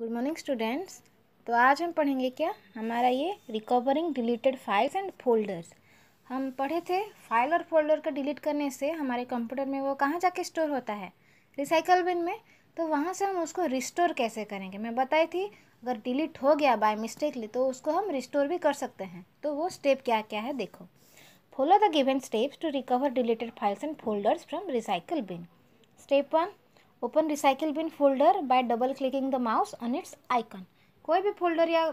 Good morning students तो आज हम पढ़ेंगे क्या हमारा ये recovering deleted files and folders हम पढ़े थे फाइल और फोल्डर का डिलीट करने से हमारे कंप्यूटर में वो कहाँ जाके स्टोर होता है रिसाइकल बिन में तो वहाँ से हम उसको रिस्टोर कैसे करेंगे मैं बताई थी अगर डिलीट हो गया बाय मिस्टेकली तो उसको हम रिस्टोर भी कर सकते हैं तो वो स्टेप क्या क्या है देखो follow the given steps to recover deleted files and folders from recycle bin step one open recycle bin folder by double clicking the mouse on its icon कोई भी फोल्डर या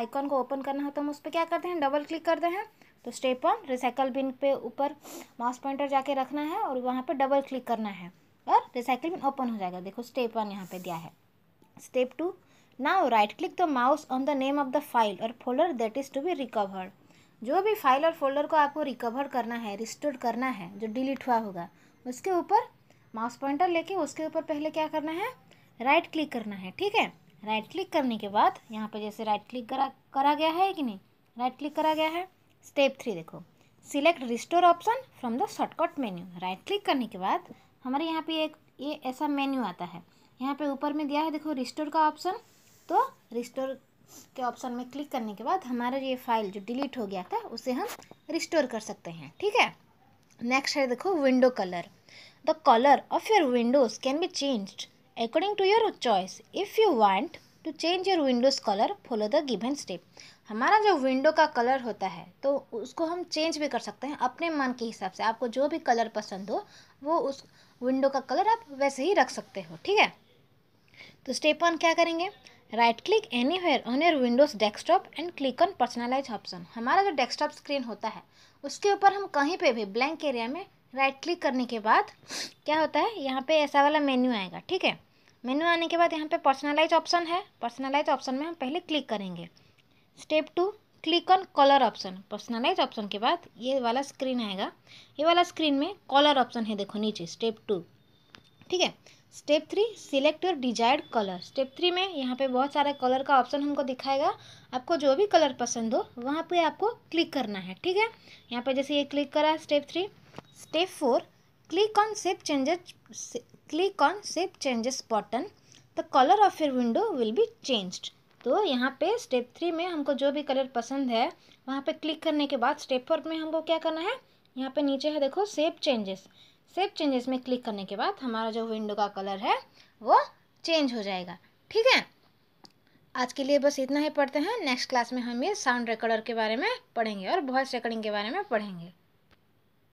आइकन को ओपन करना हो तो हम उस पर क्या करते हैं डबल क्लिक करते हैं तो स्टेप वन रिसाइकल बिन पे ऊपर माउस पॉइंटर जाके रखना है और वहाँ पे डबल क्लिक करना है और रिसाइकिल बिन ओपन हो जाएगा देखो स्टेप वन यहाँ पे दिया है step two now right click the mouse on the name of the file और folder that is to be recovered जो भी फाइल और फोल्डर को आपको रिकवर करना है रिस्टोर करना है जो डिलीट हुआ होगा उसके ऊपर माउस पॉइंटर लेके उसके ऊपर पहले क्या करना है राइट क्लिक करना है ठीक है राइट क्लिक करने के बाद यहाँ पे जैसे राइट क्लिक करा करा गया है कि नहीं राइट क्लिक करा गया है स्टेप थ्री देखो select restore option from the shortcut menu right click करने के बाद हमारे यहाँ पे एक ये ऐसा मेन्यू आता है यहाँ पे ऊपर में दिया है देखो रिस्टोर का ऑप्शन तो रिस्टोर के ऑप्शन में क्लिक करने के बाद हमारा ये फाइल जो डिलीट हो गया था उसे हम रिस्टोर कर सकते हैं ठीक है नेक्स्ट है देखो window colour The color of your windows can be changed according to your choice. If you want to change your windows color, follow the given step. हमारा जो विंडो का कलर होता है तो उसको हम चेंज भी कर सकते हैं अपने मन के हिसाब से आपको जो भी कलर पसंद हो वो उस विंडो का कलर आप वैसे ही रख सकते हो ठीक है तो स्टेप वन क्या करेंगे right click anywhere on your Windows desktop and click on personalise option हमारा जो डेस्कटॉप स्क्रीन होता है उसके ऊपर हम कहीं पे भी ब्लैंक एरिया में राइट क्लिक करने के बाद क्या होता है यहाँ पे ऐसा वाला मेन्यू आएगा ठीक है मेन्यू आने के बाद यहाँ पे पर्सनलाइज ऑप्शन है पर्सनलाइज ऑप्शन में हम पहले क्लिक करेंगे step two click on colour option personalise option के बाद ये वाला स्क्रीन आएगा ये वाला स्क्रीन में कलर ऑप्शन है देखो नीचे स्टेप टू ठीक है step three select your desired colour step three में यहाँ पे बहुत सारे कलर का ऑप्शन हमको दिखाएगा आपको जो भी कलर पसंद हो वहाँ पे आपको क्लिक करना है ठीक है यहाँ पे जैसे ये क्लिक करा step three Step 4. Click on Shape Changes, click on Shape Changes button. The color of your window will be changed. तो यहाँ पे स्टेप थ्री में हमको जो भी कलर पसंद है वहाँ पे क्लिक करने के बाद स्टेप फोर में हमको क्या करना है यहाँ पे नीचे है देखो सेप चेंजेस सेप चेंजेस में क्लिक करने के बाद हमारा जो विंडो का कलर है वो चेंज हो जाएगा ठीक है आज के लिए बस इतना ही पढ़ते हैं नेक्स्ट क्लास में हम ये साउंड रिकॉर्डर के बारे में पढ़ेंगे और वॉइस रिकॉर्डिंग के बारे में पढ़ेंगे